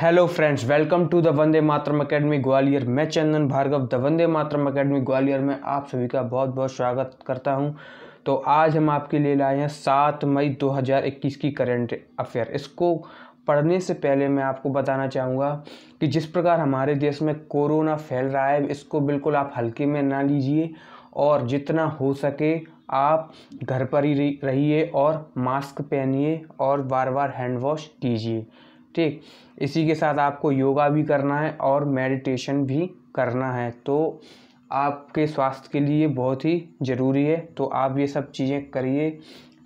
hello friends welcome to the Vande Mataram academy Gwalior मैं Chandan Bhargav the Vande Mataram academy Gwalior में आप सभी का बहुत बहुत स्वागत करता हूं तो आज हम आपके लिए लाए हैं सात मई 2021 की करेंट अफेयर इसको पढ़ने से पहले मैं आपको बताना चाहूँगा कि जिस प्रकार हमारे देश में कोरोना फैल रहा है इसको बिल्कुल आप हल्के में ना लीजिए और जितना हो सके आप घर पर ही रहिए और मास्क पहनिए और बार बार हैंड वॉश कीजिए ठीक इसी के साथ आपको योगा भी करना है और मेडिटेशन भी करना है तो आपके स्वास्थ्य के लिए बहुत ही ज़रूरी है तो आप ये सब चीज़ें करिए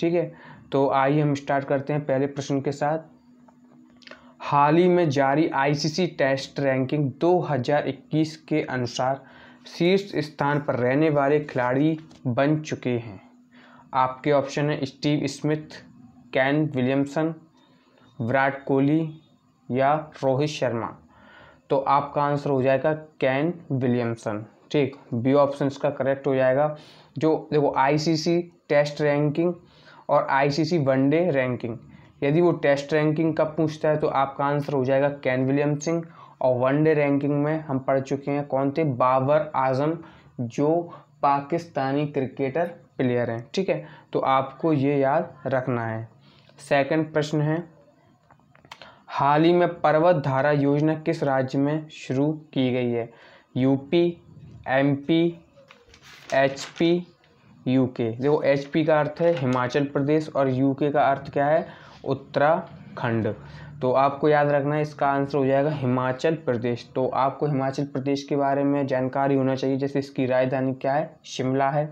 ठीक है तो आइए हम स्टार्ट करते हैं पहले प्रश्न के साथ हाल ही में जारी आईसीसी टेस्ट रैंकिंग 2021 के अनुसार शीर्ष स्थान पर रहने वाले खिलाड़ी बन चुके हैं आपके ऑप्शन हैं Steve Smith Kane Williamson Virat Kohli या रोहित शर्मा तो आपका आंसर हो जाएगा कैन विलियमसन ठीक बी ऑप्शन इसका करेक्ट हो जाएगा जो देखो आईसीसी टेस्ट रैंकिंग और आईसीसी वनडे रैंकिंग यदि वो टेस्ट रैंकिंग कब पूछता है तो आपका आंसर हो जाएगा कैन विलियम सिंह और वनडे रैंकिंग में हम पढ़ चुके हैं कौन थे बाबर आजम जो पाकिस्तानी क्रिकेटर प्लेयर हैं ठीक है तो आपको ये याद रखना है सेकंड प्रश्न है हाल ही में पर्वत धारा योजना किस राज्य में शुरू की गई है यूपी एमपी एचपी यूके देखो एचपी का अर्थ है हिमाचल प्रदेश और यूके का अर्थ क्या है उत्तराखंड तो आपको याद रखना है इसका आंसर हो जाएगा हिमाचल प्रदेश तो आपको हिमाचल प्रदेश के बारे में जानकारी होना चाहिए जैसे इसकी राजधानी क्या है शिमला है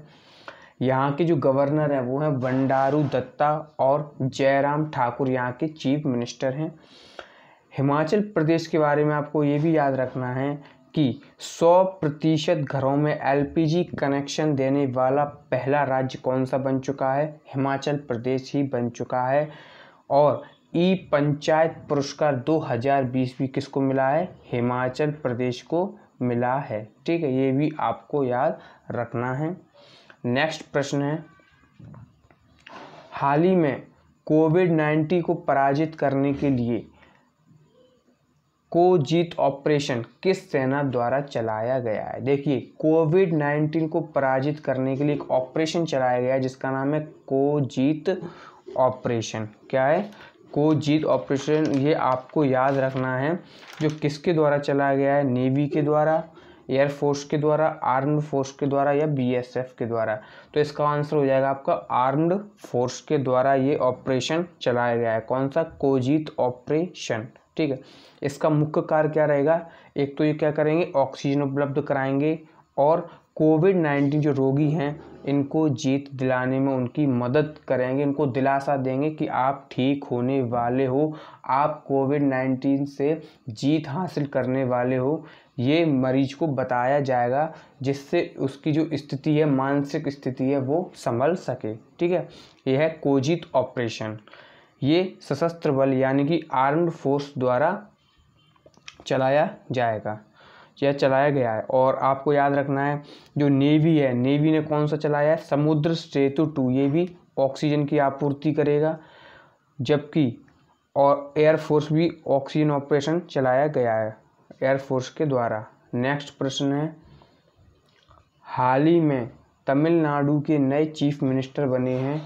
यहाँ के जो गवर्नर हैं वो हैं बंडारू दत्ता और जयराम ठाकुर यहाँ के चीफ मिनिस्टर हैं हिमाचल प्रदेश के बारे में आपको ये भी याद रखना है कि 100 प्रतिशत घरों में एलपीजी कनेक्शन देने वाला पहला राज्य कौन सा बन चुका है हिमाचल प्रदेश ही बन चुका है और ई पंचायत पुरस्कार 2020 भी किसको मिला है हिमाचल प्रदेश को मिला है ठीक है ये भी आपको याद रखना है नेक्स्ट प्रश्न है हाल ही में कोविड नाइन्टीन को पराजित करने के लिए को जीत ऑपरेशन किस सेना द्वारा चलाया गया है देखिए कोविड नाइन्टीन को पराजित करने के लिए एक ऑपरेशन चलाया गया है जिसका नाम है को जीत ऑपरेशन क्या है को जीत ऑपरेशन ये आपको याद रखना है जो किसके द्वारा चलाया गया है नेवी के द्वारा एयरफोर्स के द्वारा आर्म्ड फोर्स के द्वारा या बीएसएफ के द्वारा तो इसका आंसर हो जाएगा आपका आर्म्ड फोर्स के द्वारा ये ऑपरेशन चलाया गया है कौन सा कोजीत ऑपरेशन ठीक है इसका मुख्य कार्य क्या रहेगा एक तो ये क्या करेंगे ऑक्सीजन उपलब्ध कराएंगे और कोविड नाइन्टीन जो रोगी हैं इनको जीत दिलाने में उनकी मदद करेंगे इनको दिलासा देंगे कि आप ठीक होने वाले हो आप कोविड नाइन्टीन से जीत हासिल करने वाले हो ये मरीज को बताया जाएगा जिससे उसकी जो स्थिति है मानसिक स्थिति है वो संभल सके ठीक है यह है कोजित ऑपरेशन ये सशस्त्र बल यानी कि आर्म्ड फोर्स द्वारा चलाया जाएगा यह चलाया गया है और आपको याद रखना है जो नेवी है नेवी ने कौन सा चलाया है समुद्र सेतु टू ये भी ऑक्सीजन की आपूर्ति करेगा जबकि और एयरफोर्स भी ऑक्सीजन ऑपरेशन चलाया गया है एयरफोर्स के द्वारा नेक्स्ट प्रश्न है हाल ही में तमिलनाडु के नए चीफ मिनिस्टर बने हैं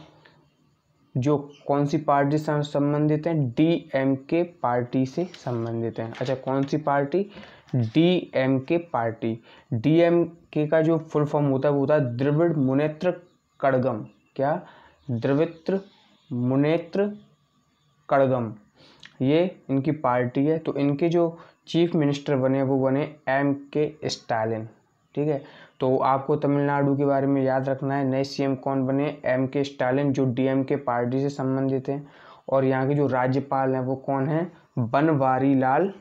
जो कौन सी पार्टी से संबंधित हैं डी एम के पार्टी से संबंधित हैं अच्छा कौन सी party D M K party D M K का जो फुल फॉर्म होता है वो होता है द्रविड़ मुनेत्र कड़गम क्या द्रवित्र मुनेत्र कड़गम ये इनकी पार्टी है तो इनके जो चीफ मिनिस्टर बने वो बने एम के स्टालिन ठीक है तो आपको तमिलनाडु के बारे में याद रखना है नए सीएम कौन बने एम के स्टालिन जो एम के पार्टी से संबंधित हैं और यहाँ के जो राज्यपाल हैं वो कौन हैं बनवारी लाल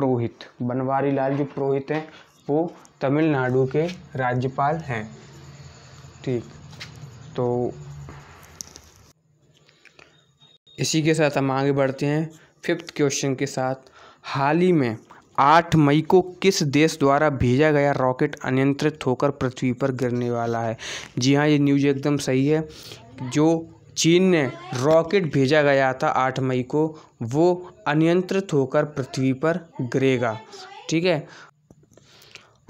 पुरोहित बनवारी लाल जो पुरोहित हैं वो तमिलनाडु के राज्यपाल हैं ठीक तो इसी के साथ हम आगे बढ़ते हैं फिफ्थ क्वेश्चन के साथ हाल ही में आठ मई को किस देश द्वारा भेजा गया रॉकेट अनियंत्रित होकर पृथ्वी पर गिरने वाला है जी हाँ ये न्यूज एकदम सही है जो चीन ने रॉकेट भेजा गया था आठ मई को वो अनियंत्रित होकर पृथ्वी पर गिरेगा ठीक है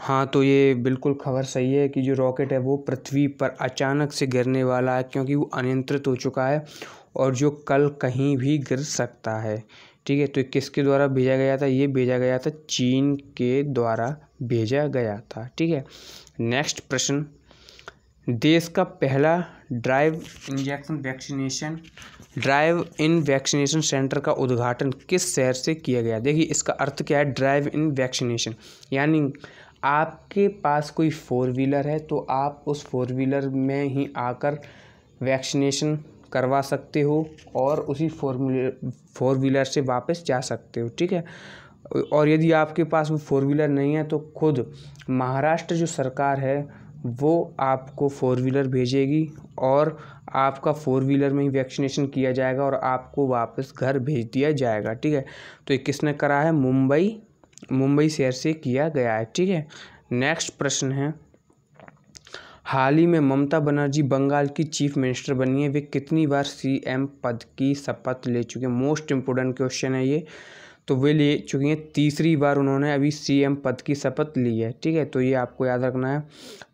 हाँ तो ये बिल्कुल खबर सही है कि जो रॉकेट है वो पृथ्वी पर अचानक से गिरने वाला है क्योंकि वो अनियंत्रित हो चुका है और जो कल कहीं भी गिर सकता है ठीक है तो किसके द्वारा भेजा गया था ये भेजा गया था चीन के द्वारा भेजा गया था ठीक है नेक्स्ट प्रश्न देश का पहला ड्राइव इंजेक्शन वैक्सीनेशन ड्राइव इन वैक्सीनेशन सेंटर का उद्घाटन किस शहर से किया गया देखिए इसका अर्थ क्या है ड्राइव इन वैक्सीनेशन यानी आपके पास कोई फोर व्हीलर है तो आप उस फोर व्हीलर में ही आकर वैक्सीनेशन करवा सकते हो और उसी फोर फोर व्हीलर से वापस जा सकते हो ठीक है और यदि आपके पास वो फोर व्हीलर नहीं है तो खुद महाराष्ट्र जो सरकार है वो आपको फ़ोर व्हीलर भेजेगी और आपका फ़ोर व्हीलर में ही वैक्सीनेशन किया जाएगा और आपको वापस घर भेज दिया जाएगा ठीक है तो ये किसने करा है मुंबई मुंबई शहर से किया गया है ठीक है नेक्स्ट प्रश्न है हाल ही में ममता बनर्जी बंगाल की चीफ मिनिस्टर बनी है वे कितनी बार सीएम पद की शपथ ले चुके हैं मोस्ट इम्पोर्टेंट क्वेश्चन है ये तो वे ले चुकी हैं तीसरी बार उन्होंने अभी सीएम पद की शपथ ली है ठीक है तो ये आपको याद रखना है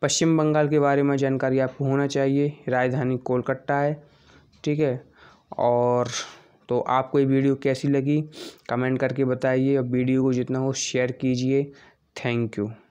पश्चिम बंगाल के बारे में जानकारी आपको होना चाहिए राजधानी कोलकाता है ठीक है और तो आपको ये वीडियो कैसी लगी कमेंट करके बताइए और वीडियो को जितना हो शेयर कीजिए थैंक यू